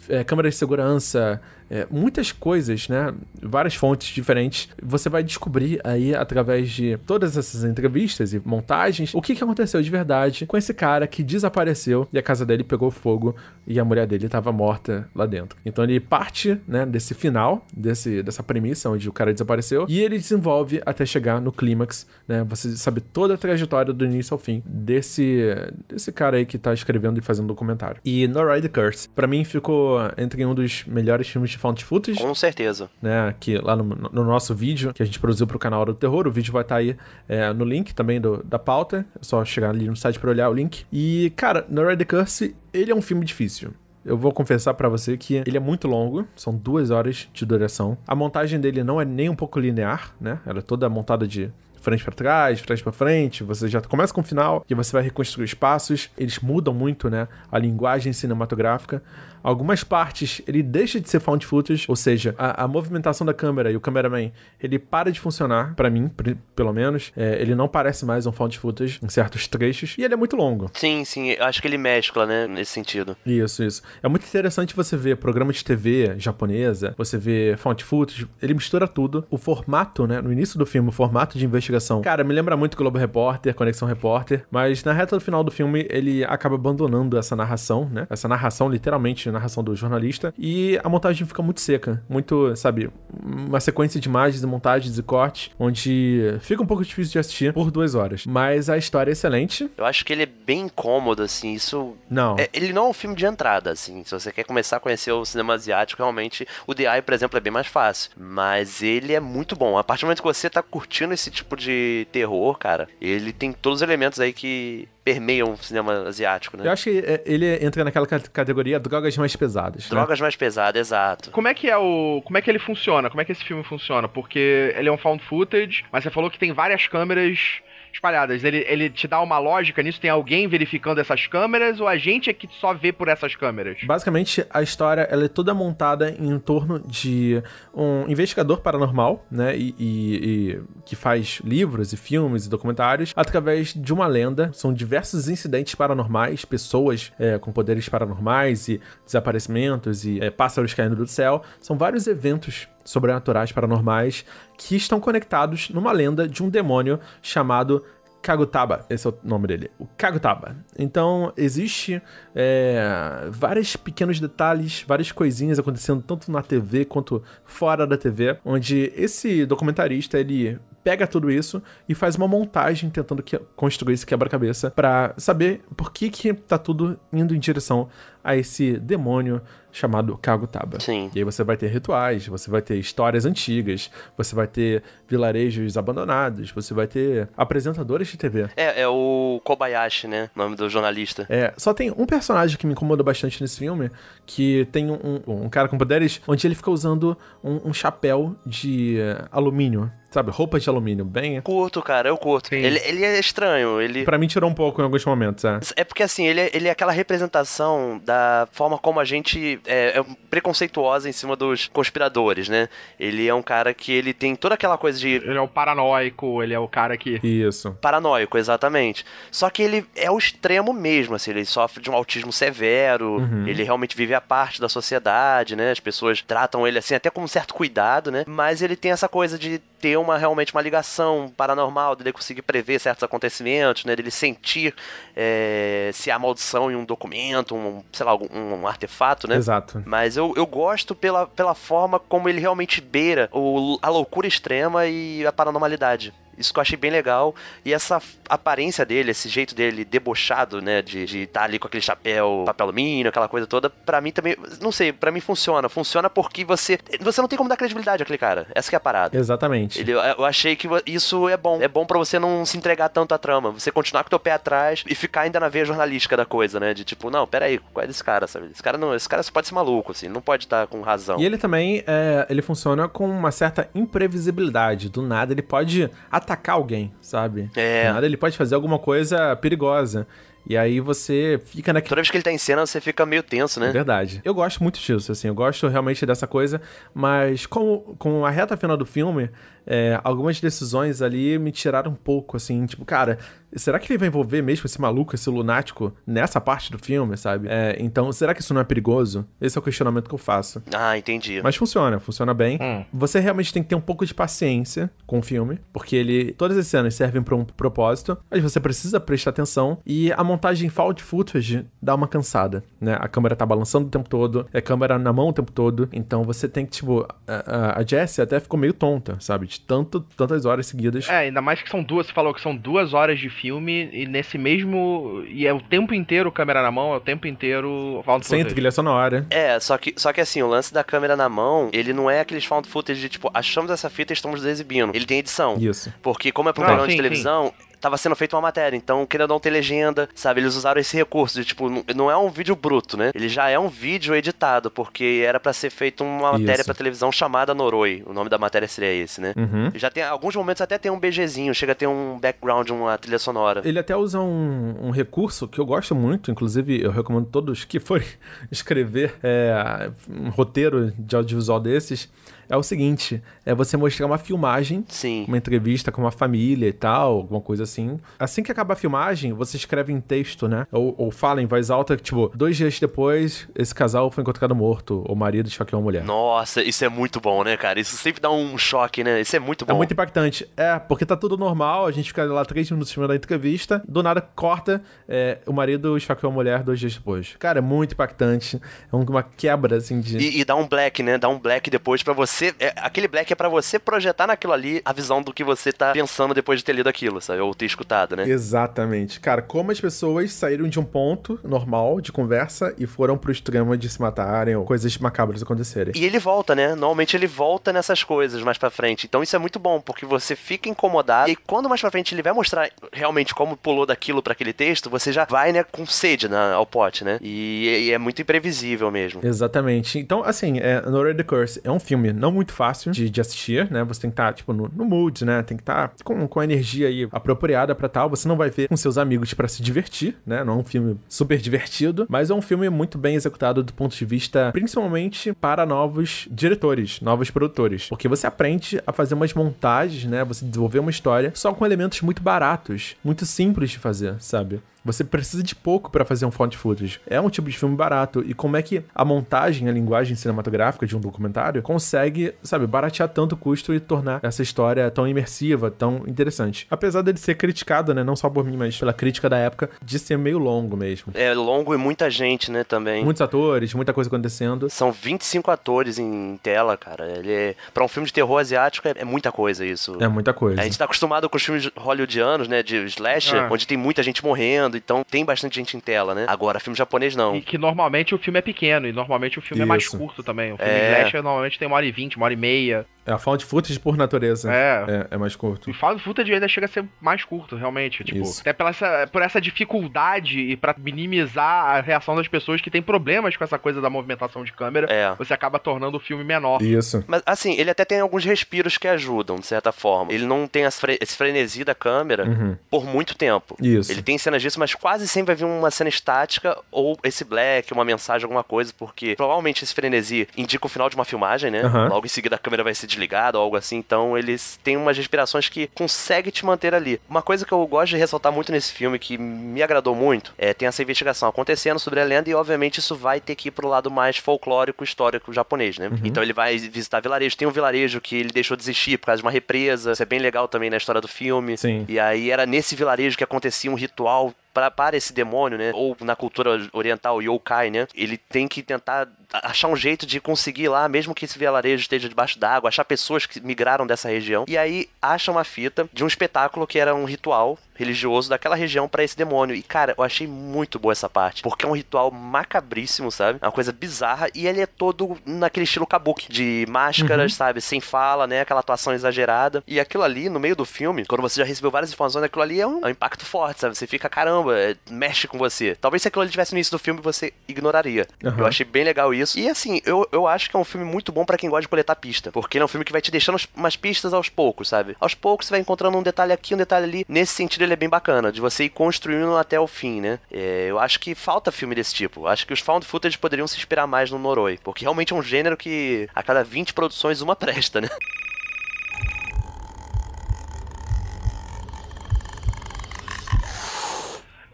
eh, câmeras de segurança, é, muitas coisas, né? Várias fontes diferentes. Você vai descobrir aí, através de todas essas entrevistas e montagens, o que, que aconteceu de verdade com esse cara que desapareceu e a casa dele pegou fogo e a mulher dele estava morta lá dentro. Então ele parte, né, desse final, desse, dessa premissa onde o cara desapareceu e ele desenvolve até chegar no clímax, né? Você sabe toda a trajetória do início ao fim desse, desse cara aí que tá escrevendo e fazendo documentário. E No Ride the Curse, para mim ficou entre um dos melhores filmes de de Found Footage. Com certeza. Né, aqui lá no, no nosso vídeo que a gente produziu para o canal Hora do Terror. O vídeo vai estar tá aí é, no link também do, da pauta. É só chegar ali no site para olhar o link. E, cara, No The Curse, ele é um filme difícil. Eu vou confessar para você que ele é muito longo, são duas horas de duração. A montagem dele não é nem um pouco linear, né? Ela é toda montada de frente para trás, frente para frente, você já começa com o final e você vai reconstruir espaços. Eles mudam muito, né, a linguagem cinematográfica, algumas partes ele deixa de ser found footage, ou seja, a, a movimentação da câmera e o cameraman, ele para de funcionar, para mim, pelo menos. É, ele não parece mais um found footage em certos trechos, e ele é muito longo. Sim, sim, acho que ele mescla, né, nesse sentido. Isso, isso. É muito interessante você ver programa de TV japonesa, você vê found footage, ele mistura tudo. O formato, né, no início do filme, o formato de investigação, cara, me lembra muito Globo Repórter, Conexão Repórter, mas na reta do final do filme, ele acaba abandonando essa narração, né, essa narração literalmente, narração do jornalista, e a montagem fica muito seca, muito, sabe, uma sequência de imagens, montagens e cortes, onde fica um pouco difícil de assistir por duas horas. Mas a história é excelente. Eu acho que ele é bem incômodo, assim, isso... Não. É, ele não é um filme de entrada, assim, se você quer começar a conhecer o cinema asiático, realmente, o The Eye, por exemplo, é bem mais fácil, mas ele é muito bom. A partir do momento que você tá curtindo esse tipo de terror, cara, ele tem todos os elementos aí que permeiam o cinema asiático, né? Eu acho que é, ele entra naquela categoria drogas mais pesadas. Né? Drogas né? mais pesadas, exato. Como é que é o. Como é que ele funciona? Como é que esse filme funciona? Porque ele é um found footage, mas você falou que tem várias câmeras espalhadas. Ele, ele te dá uma lógica nisso? Tem alguém verificando essas câmeras ou a gente é que só vê por essas câmeras? Basicamente, a história ela é toda montada em torno de um investigador paranormal, né? E, e, e que faz livros e filmes e documentários através de uma lenda. São diversos incidentes paranormais, pessoas é, com poderes paranormais e desaparecimentos e é, pássaros caindo do céu. São vários eventos sobrenaturais paranormais que estão conectados numa lenda de um demônio chamado Kagutaba, esse é o nome dele, o Kagutaba. Então, existe é, vários pequenos detalhes, várias coisinhas acontecendo tanto na TV quanto fora da TV, onde esse documentarista, ele pega tudo isso e faz uma montagem tentando que, construir esse quebra-cabeça para saber por que que tá tudo indo em direção a esse demônio chamado Kagutaba. Sim. E aí você vai ter rituais, você vai ter histórias antigas, você vai ter vilarejos abandonados, você vai ter apresentadores de TV. É, é o Kobayashi, né? O nome do jornalista. É, só tem um personagem que me incomoda bastante nesse filme, que tem um, um, um cara com poderes, onde ele fica usando um, um chapéu de eh, alumínio sabe, roupa de alumínio, bem. Curto, cara, eu curto. Sim. Ele, ele é estranho, ele. Pra mim tirou um pouco em alguns momentos, é. É porque assim, ele, é, ele é aquela representação da forma como a gente é, é, preconceituosa em cima dos conspiradores, né? Ele é um cara que ele tem toda aquela coisa de. Ele é o paranoico, ele é o cara que. Isso. Paranoico, exatamente. Só que ele é o extremo mesmo, assim, ele sofre de um autismo severo, uhum. ele realmente vive a parte da sociedade, né? As pessoas tratam ele assim, até com um certo cuidado, né? Mas ele tem essa coisa de ter uma realmente uma ligação paranormal, dele conseguir prever certos acontecimentos, né? Dele sentir é, se há maldição em um documento, um, sei lá, um, um artefato, né? Exatamente. Exato. Mas eu, eu gosto pela, pela forma como ele realmente beira o, a loucura extrema e a paranormalidade. Isso que eu achei bem legal. E essa aparência dele, esse jeito dele debochado, né? De estar de tá ali com aquele chapéu, papel alumínio, aquela coisa toda, para mim também, não sei, para mim funciona. Funciona porque você você não tem como dar credibilidade àquele cara. Essa que é a parada. Exatamente. Ele, eu achei que isso é bom. É bom para você não se entregar tanto à trama. Você continuar com o teu pé atrás e ficar ainda na veia jornalística da coisa, né? De tipo, não, peraí, qual é desse cara, sabe? Esse cara não, esse cara só pode ser maluco, assim, não pode estar tá com razão. E ele também, é, ele funciona com uma certa imprevisibilidade. Do nada, ele pode atacar alguém, sabe? É. Nada, ele pode fazer alguma coisa perigosa. E aí você fica naquele. Toda vez que ele tá em cena, você fica meio tenso, né? Verdade. Eu gosto muito disso, assim, eu gosto realmente dessa coisa, mas como, como a reta final do filme, é, algumas decisões ali me tiraram um pouco, assim, tipo, cara, será que ele vai envolver mesmo esse maluco, esse lunático, nessa parte do filme, sabe? É, então, será que isso não é perigoso? Esse é o questionamento que eu faço. Ah, entendi. Mas funciona, funciona bem. Hum. Você realmente tem que ter um pouco de paciência com o filme, porque ele. Todas as cenas servem para um propósito, mas você precisa prestar atenção e a montagem Fault footage dá uma cansada, né? A câmera tá balançando o tempo todo, é câmera na mão o tempo todo, então você tem que, tipo. A, a, a Jessie até ficou meio tonta, sabe? De tanto, tantas horas seguidas. É, ainda mais que são duas, você falou que são duas horas de filme e nesse mesmo. E é o tempo inteiro câmera na mão, é o tempo inteiro. Found footage. footage. trilha sonora. É, só que, só que assim, o lance da câmera na mão, ele não é aqueles found footage de tipo, achamos essa fita e estamos exibindo. Ele tem edição. Isso. Porque como é para um programa de televisão, sim tava sendo feita uma matéria. Então, querendo não ter legenda, sabe? Eles usaram esse recurso de, tipo, não é um vídeo bruto, né? Ele já é um vídeo editado, porque era para ser feita uma matéria para pra televisão chamada Noroi. O nome da matéria seria esse, né? Uhum. Já tem, alguns momentos até tem um BGzinho, chega a ter um background, uma trilha sonora. Ele até usa um, um recurso que eu gosto muito, inclusive eu recomendo todos que forem escrever é, um roteiro de audiovisual desses é o seguinte: é você mostrar uma filmagem, Sim. uma entrevista com uma família e tal, alguma coisa assim. Assim que acaba a filmagem, você escreve em texto, né? Ou, ou fala em voz alta, tipo, dois dias depois, esse casal foi encontrado morto, o marido esfaqueou a mulher. Nossa, isso é muito bom, né, cara? Isso sempre dá um choque, né? Isso é muito é bom. É muito impactante. É, porque tá tudo normal, a gente fica lá três minutos filmando a entrevista, do nada corta, é, o marido esfaqueou a mulher dois dias depois. Cara, é muito impactante. É uma quebra, assim, de. E, e dá um black, né? Dá um black depois para você você. É, aquele black é para você projetar naquilo ali a visão do que você tá pensando depois de ter lido aquilo, sabe? Ou ter escutado, né? Exatamente. Cara, como as pessoas saíram de um ponto normal de conversa e foram pro extremo de se matarem ou coisas macabras acontecerem. E ele volta, né? Normalmente ele volta nessas coisas mais pra frente. Então isso é muito bom, porque você fica incomodado. E quando mais pra frente ele vai mostrar realmente como pulou daquilo para aquele texto, você já vai, né, com sede na, né, ao pote, né? E, e é muito imprevisível mesmo. Exatamente. Então, assim, é, Nora the Curse é um filme, não não muito fácil de, de assistir, né? Você tem que estar, tá, tipo, no, no mood, né? Tem que estar tá com, com a energia aí apropriada para tal. Você não vai ver com seus amigos para se divertir, né? Não é um filme super divertido, mas é um filme muito bem executado do ponto de vista, principalmente para novos diretores, novos produtores. Porque você aprende a fazer umas montagens, né? Você desenvolver uma história só com elementos muito baratos, muito simples de fazer, sabe? Você precisa de pouco para fazer um found footage. É um tipo de filme barato. E como é que a montagem, a linguagem cinematográfica de um documentário consegue, sabe, baratear tanto o custo e tornar essa história tão imersiva, tão interessante. Apesar dele ser criticado, né, não só por mim, mas pela crítica da época, de ser meio longo mesmo. É, longo e muita gente, né, também. Muitos atores, muita coisa acontecendo. São 25 atores em tela, cara. Ele é... Pra um filme de terror asiático, é, é muita coisa isso. É muita coisa. A gente tá acostumado com os filmes hollywoodianos, né, de slasher, ah. onde tem muita gente morrendo então tem bastante gente em tela, né? Agora, filme japonês não. E que normalmente o filme é pequeno, e normalmente o filme Isso. é mais curto também. O filme é... normalmente tem uma hora e vinte, uma hora e meia. É a found footage por natureza. É. É, é mais curto. E found footage ainda chega a ser mais curto, realmente. Tipo, Isso. até pela essa, por essa dificuldade e para minimizar a reação das pessoas que têm problemas com essa coisa da movimentação de câmera, é. você acaba tornando o filme menor. Isso. Mas assim, ele até tem alguns respiros que ajudam, de certa forma. Ele não tem fre esse frenesi da câmera uhum. por muito tempo. Isso. Ele tem cenas disso, mas quase sempre vai vir uma cena estática ou esse black, uma mensagem, alguma coisa, porque provavelmente esse frenesi indica o final de uma filmagem, né? Uhum. Logo em seguida a câmera vai se desligado ou algo assim, então eles têm umas respirações que consegue te manter ali. Uma coisa que eu gosto de ressaltar muito nesse filme, que me agradou muito, é tem essa investigação acontecendo sobre a lenda e, obviamente, isso vai ter que ir pro lado mais folclórico, histórico japonês, né? Uhum. Então ele vai visitar vilarejo. Tem um vilarejo que ele deixou desistir por causa de uma represa, isso é bem legal também na história do filme. Sim. E aí era nesse vilarejo que acontecia um ritual pra, para esse demônio, né? Ou na cultura oriental, yokai, né? Ele tem que tentar achar um jeito de conseguir lá, mesmo que esse vilarejo esteja debaixo d'água, achar pessoas que migraram dessa região. E aí acha uma fita de um espetáculo que era um ritual religioso daquela região para esse demônio. E cara, eu achei muito boa essa parte, porque é um ritual macabríssimo, sabe? É uma coisa bizarra e ele é todo naquele estilo kabuki, de máscaras, uhum. sabe? Sem fala, né? Aquela atuação exagerada. E aquilo ali, no meio do filme, quando você já recebeu várias informações, aquilo ali é um, é um impacto forte, sabe? Você fica, caramba, é, mexe com você. Talvez se aquilo ali tivesse no início do filme, você ignoraria. Uhum. Eu achei bem legal isso. E assim, eu, eu acho que é um filme muito bom para quem gosta de coletar pista. Porque ele é um filme que vai te deixando umas pistas aos poucos, sabe? Aos poucos você vai encontrando um detalhe aqui, um detalhe ali. Nesse sentido, ele é bem bacana, de você ir construindo até o fim, né? É, eu acho que falta filme desse tipo. Acho que os found footage poderiam se inspirar mais no Noroi. Porque realmente é um gênero que a cada 20 produções uma presta, né?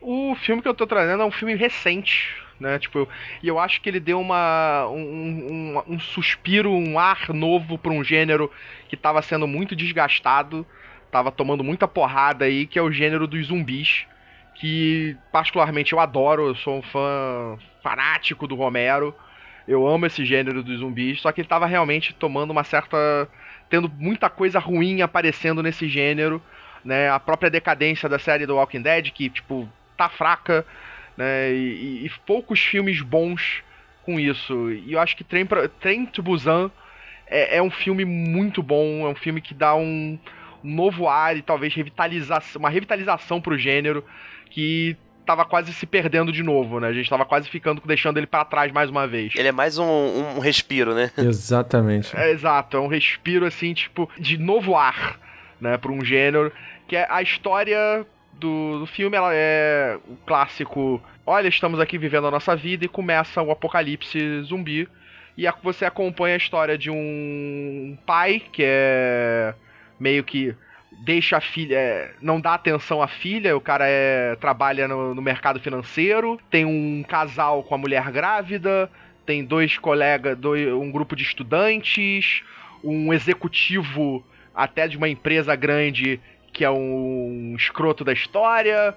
O filme que eu tô trazendo é um filme recente, né? Tipo, eu, e eu acho que ele deu uma, um, um, um suspiro, um ar novo para um gênero que estava sendo muito desgastado, estava tomando muita porrada aí, que é o gênero dos zumbis, que particularmente eu adoro, eu sou um fã fanático do Romero, eu amo esse gênero dos zumbis, só que ele estava realmente tomando uma certa... tendo muita coisa ruim aparecendo nesse gênero, né? A própria decadência da série do Walking Dead, que, tipo, tá fraca, né? E, e, poucos filmes bons com isso. E eu acho que Trem, pra, Trem to Busan é, é, um filme muito bom, é um filme que dá um, um novo ar e talvez revitalização, uma revitalização pro gênero que tava quase se perdendo de novo, né? A gente tava quase ficando, deixando ele para trás mais uma vez. Ele é mais um, um respiro, né? Exatamente. É, exato, é um respiro, assim, tipo, de novo ar, né? Pra um gênero que é a história do, do filme, ela é o clássico. Olha, estamos aqui vivendo a nossa vida e começa o apocalipse zumbi. E a, você acompanha a história de um pai que é meio que deixa a filha, é, não dá atenção à filha, o cara é, trabalha no, no, mercado financeiro, tem um casal com a mulher grávida, tem dois colegas, um grupo de estudantes, um executivo até de uma empresa grande que é um escroto da história.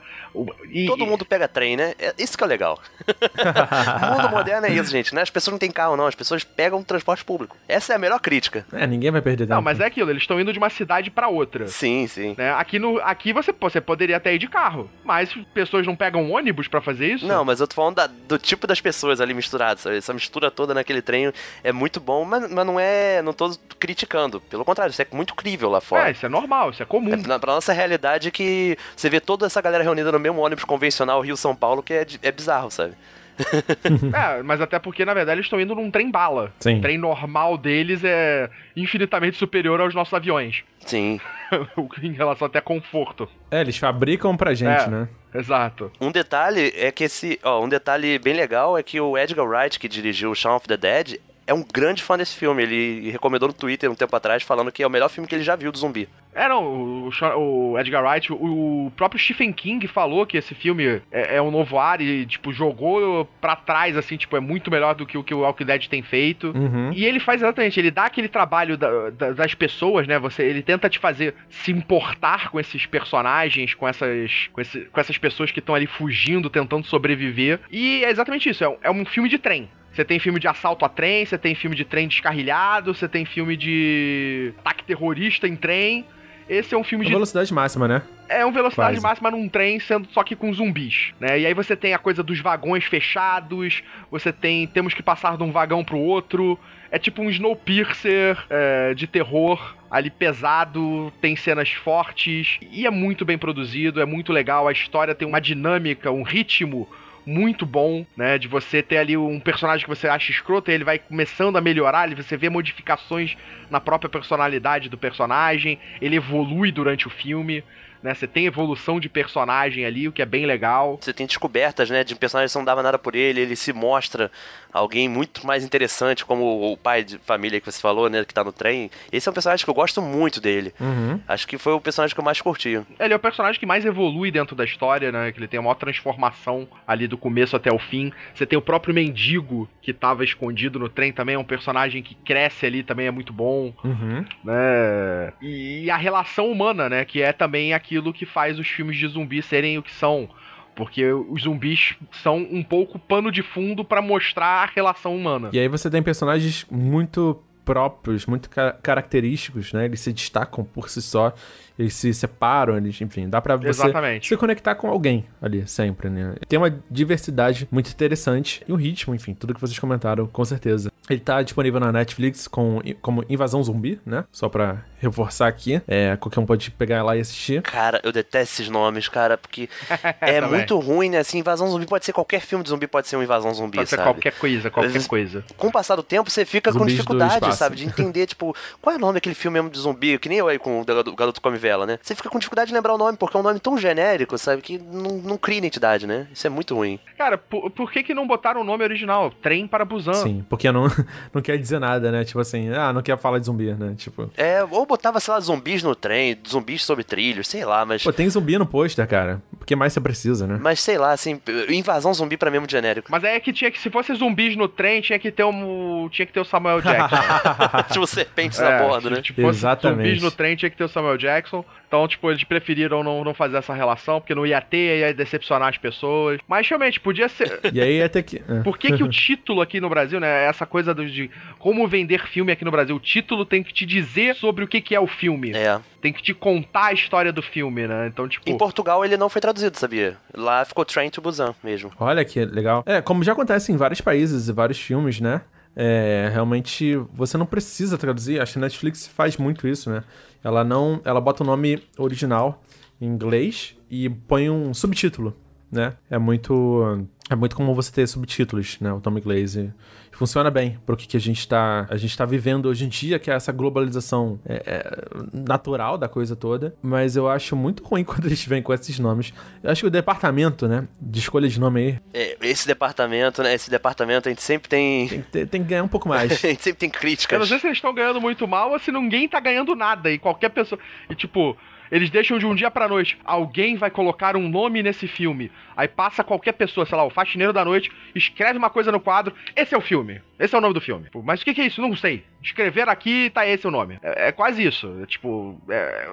E, Todo mundo pega trem, né? É, isso que é legal. o mundo moderno é isso, gente, né? As pessoas não têm carro, não. As pessoas pegam transporte público. Essa é a melhor crítica. É, ninguém vai perder tempo. Não, mas é aquilo, eles estão indo de uma cidade para outra. Sim, sim. Né? Aqui, no, aqui você, você poderia até ir de carro, mas pessoas não pegam ônibus para fazer isso? Não, mas eu tô falando da, do tipo das pessoas ali misturadas, sabe? Essa mistura toda naquele trem é muito bom, mas, mas não é. Não tô criticando. Pelo contrário, isso é muito crível lá fora. É, isso é normal, isso é comum. É, pra nossa realidade que você vê toda essa galera reunida no mesmo ônibus convencional Rio-São Paulo, que é, é bizarro, sabe? é, mas até porque, na verdade, eles estão indo num trem bala. Sim. O trem normal deles é infinitamente superior aos nossos aviões. Sim. em relação até a conforto. É, eles fabricam pra gente, é, né? Exato. Um detalhe é que esse. Ó, um detalhe bem legal é que o Edgar Wright, que dirigiu Shaun of the Dead, é um grande fã desse filme. Ele recomendou no Twitter um tempo atrás, falando que é o melhor filme que ele já viu do zumbi. É, não, o, o Edgar Wright, o, o, próprio Stephen King falou que esse filme é, é, um novo ar e, tipo, jogou pra trás, assim, tipo, é muito melhor do que o que o Walking Dead tem feito. Uhum. E ele faz exatamente, ele dá aquele trabalho da, da, das pessoas, né? Você, ele tenta te fazer se importar com esses personagens, com essas, com, esse, com essas pessoas que estão ali fugindo, tentando sobreviver. E é exatamente isso, é é um filme de trem. Você tem filme de assalto a trem, você tem filme de trem descarrilhado, você tem filme de ataque terrorista em trem. Esse é um filme é de. Velocidade máxima, né? É um velocidade Quase. máxima num trem, sendo só que com zumbis, né? E aí você tem a coisa dos vagões fechados, você tem temos que passar de um vagão pro outro. É tipo um Snowpiercer é, de terror, ali pesado, tem cenas fortes e é muito bem produzido, é muito legal. A história tem uma dinâmica, um ritmo muito bom, né? De você ter ali um personagem que você acha escroto e ele vai começando a melhorar, você vê modificações na própria personalidade do personagem, ele evolui durante o filme né? Você tem evolução de personagem ali, o que é bem legal. Você tem descobertas, né? De um personagem que não dava nada por ele, ele se mostra alguém muito mais interessante, como o pai de família que você falou, né? Que tá no trem. Esse é um personagem que eu gosto muito dele. Uhum. Acho que foi o personagem que eu mais curti. Ele é o personagem que mais evolui dentro da história, né? Que ele tem a maior transformação ali do começo até o fim. Você tem o próprio mendigo que tava escondido no trem também, é um personagem que cresce ali, também é muito bom. Uhum. Né? E a relação humana, né? Que é também a aquilo que faz os filmes de zumbi serem o que são. Porque os zumbis são um pouco pano de fundo para mostrar a relação humana. E aí você tem personagens muito próprios, muito car característicos, né? Eles se destacam por si só eles se separam, eles, enfim, dá para você se conectar com alguém ali sempre, né? Tem uma diversidade muito interessante e o ritmo, enfim, tudo que vocês comentaram, com certeza. Ele tá disponível na Netflix com, como Invasão Zumbi, né? Só pra reforçar aqui. É, qualquer um pode pegar lá e assistir. Cara, eu detesto esses nomes, cara, porque é muito ruim, né? Assim, Invasão Zumbi pode ser qualquer filme de zumbi, pode ser um Invasão Zumbi, pode sabe? Pode ser qualquer coisa, qualquer coisa. Com o passar do tempo, você fica Zumbis com dificuldade, sabe? De entender, tipo, qual é o nome daquele filme mesmo de zumbi? Que nem eu aí com o Garoto Come né? Você fica com dificuldade de lembrar o nome, porque é um nome tão genérico, sabe? Que não, não cria identidade, né? Isso é muito ruim. Cara, por, por que que não botaram o nome original? Trem para Busan. Sim, porque não, não quer dizer nada, né? Tipo assim, ah, não quer falar de zumbi, né? Tipo... É, ou botava, sei lá, zumbis no trem, zumbis sobre trilhos, sei lá, mas... Pô, tem zumbi no pôster, cara. Porque mais você precisa, né? Mas sei lá, assim, invasão zumbi pra mesmo é genérico. Mas é que tinha que, se fosse zumbis no trem, tinha que ter um, tinha que ter o Samuel Jackson. tipo, serpentes é, na borda, tipo, né? Tipo, Exatamente. zumbis no trem, tinha que ter o Samuel Jackson então, tipo, eles preferiram não, não fazer essa relação, porque não ia ter, ia decepcionar as pessoas. Mas realmente, podia ser. E aí até que. Por que, que o é. título aqui no Brasil, né? Essa coisa do, de como vender filme aqui no Brasil. O título tem que te dizer sobre o que, que é o filme. É. Tem que te contar a história do filme, né? Então, tipo. Em Portugal ele não foi traduzido, sabia? Lá ficou Train to Busan mesmo. Olha que legal. É, como já acontece em vários países e vários filmes, né? É, realmente você não precisa traduzir. Acho que a Netflix faz muito isso, né? Ela não, ela bota o nome original em inglês e põe um subtítulo né? É muito é muito comum você ter subtítulos, né? O Tom Glaze. Funciona bem pro que, que a gente está a gente tá vivendo hoje em dia, que é essa globalização é, é, natural da coisa toda. Mas eu acho muito ruim quando eles vêm com esses nomes. Eu acho que o departamento, né? De escolha de nome aí. É, esse departamento, né? Esse departamento a gente sempre tem. Tem que, tem que ganhar um pouco mais. a gente sempre tem críticas. Eu não sei se eles estão ganhando muito mal ou se ninguém tá ganhando nada. E qualquer pessoa. E tipo. Eles deixam de um dia pra noite. Alguém vai colocar um nome nesse filme. Aí passa qualquer pessoa, sei lá, o faxineiro da noite, escreve uma coisa no quadro. Esse é o filme. Esse é o nome do filme. mas o que, é isso? Não sei. Escrever aqui, tá esse o nome. É, é quase isso. É, tipo, é,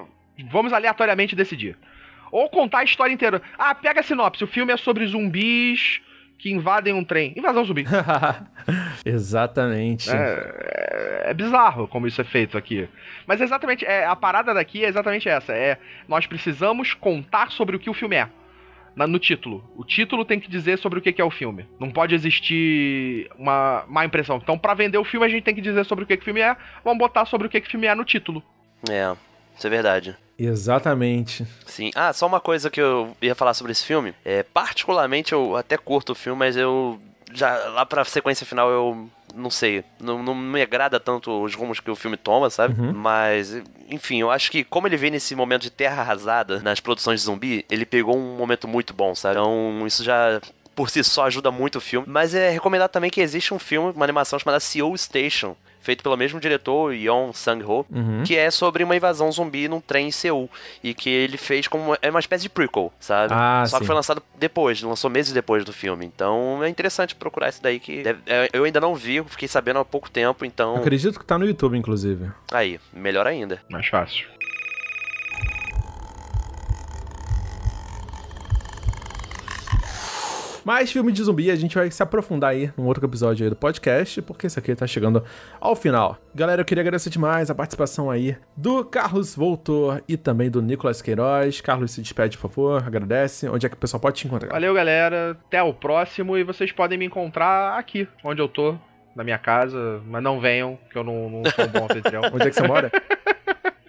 vamos aleatoriamente decidir. Ou contar a história inteira. Ah, pega a sinopse. O filme é sobre zumbis que invadem um trem. Invasão zumbi. exatamente. É, é, é, bizarro como isso é feito aqui. Mas é exatamente, é, a parada daqui é exatamente essa. É, nós precisamos contar sobre o que o filme é. Na, no título. O título tem que dizer sobre o que, que é o filme. Não pode existir uma má impressão. Então, para vender o filme, a gente tem que dizer sobre o que, que o filme é. Vamos botar sobre o que, que o filme é no título. É, isso é verdade. Exatamente. Sim. Ah, só uma coisa que eu ia falar sobre esse filme. É, particularmente, eu até curto o filme, mas eu. Já, lá pra sequência final eu não sei, não, não, me agrada tanto os rumos que o filme toma, sabe? Uhum. Mas, enfim, eu acho que como ele vem nesse momento de terra arrasada nas produções de zumbi, ele pegou um momento muito bom, sabe? Então, isso já por si só ajuda muito o filme. Mas é recomendado também que existe um filme, uma animação chamada CEO Station, feito pelo mesmo diretor, Yon Sang-ho, uhum. que é sobre uma invasão zumbi num trem em Seul, e que ele fez como uma, é uma espécie de prequel, sabe? Ah, Só sim. que foi lançado depois, lançou meses depois do filme. Então é interessante procurar esse daí que deve, é, eu ainda não vi, fiquei sabendo há pouco tempo, então... Acredito que tá no YouTube, inclusive. Aí, melhor ainda. Mais fácil. Mas filme de zumbi a gente vai se aprofundar aí num outro episódio aí do podcast, porque esse aqui tá chegando ao final. Galera, eu queria agradecer demais a participação aí do Carlos Voltor e também do Nicolas Queiroz. Carlos, se despede, por favor, agradece. Onde é que o pessoal pode te encontrar? Valeu, galera. Até o próximo e vocês podem me encontrar aqui, onde eu tô, na minha casa, mas não venham, que eu não, não sou bom anfitrião. onde é que você mora?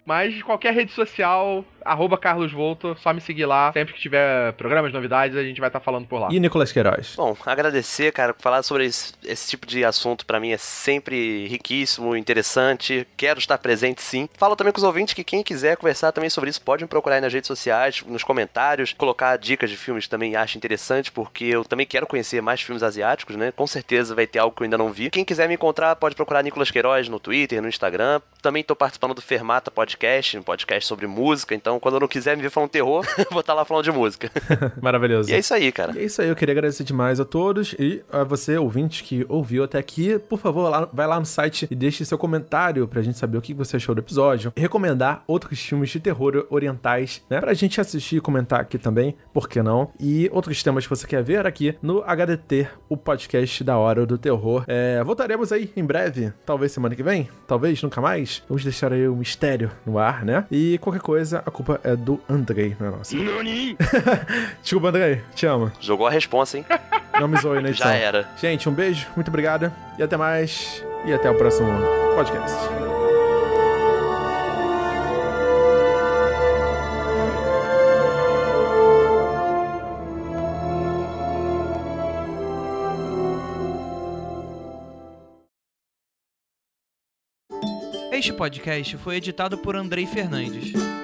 Mas qualquer rede social, arroba Carlos Volto, só me seguir lá. Sempre que tiver programas, novidades, a gente vai estar tá falando por lá. E Nicolas Queiroz? Bom, agradecer, cara, falar sobre esse, esse tipo de assunto para mim é sempre riquíssimo, interessante. Quero estar presente sim. Falo também com os ouvintes que quem quiser conversar também sobre isso, pode me procurar aí nas redes sociais, nos comentários, colocar dicas de filmes também acho interessante, porque eu também quero conhecer mais filmes asiáticos, né? Com certeza vai ter algo que eu ainda não vi. Quem quiser me encontrar, pode procurar Nicolas Queiroz no Twitter, no Instagram. Também tô participando do Fermata Podcast, um podcast sobre música, então então, quando eu não quiser me ver falando terror, vou estar tá lá falando de música. Maravilhoso. E é isso aí, cara. E é isso aí. Eu queria agradecer demais a todos e a você, ouvinte, que ouviu até aqui. Por favor, lá, vai lá no site e deixe seu comentário pra gente saber o que você achou do episódio. E recomendar outros filmes de terror orientais, né? Pra gente assistir e comentar aqui também, por que não? E outros temas que você quer ver aqui no HDT, o podcast da Hora do Terror. É, voltaremos aí em breve, talvez semana que vem, talvez nunca mais. Vamos deixar aí o um mistério no ar, né? E qualquer coisa, acompanhe desculpa é do Andrei, não é nossa. Nani? desculpa, Andrei, te amo. Jogou a responsa, hein? Não me zoe né, edição. Já era. Gente, um beijo, muito obrigado e até mais. E até o próximo podcast. Este podcast foi editado por Andrei Fernandes.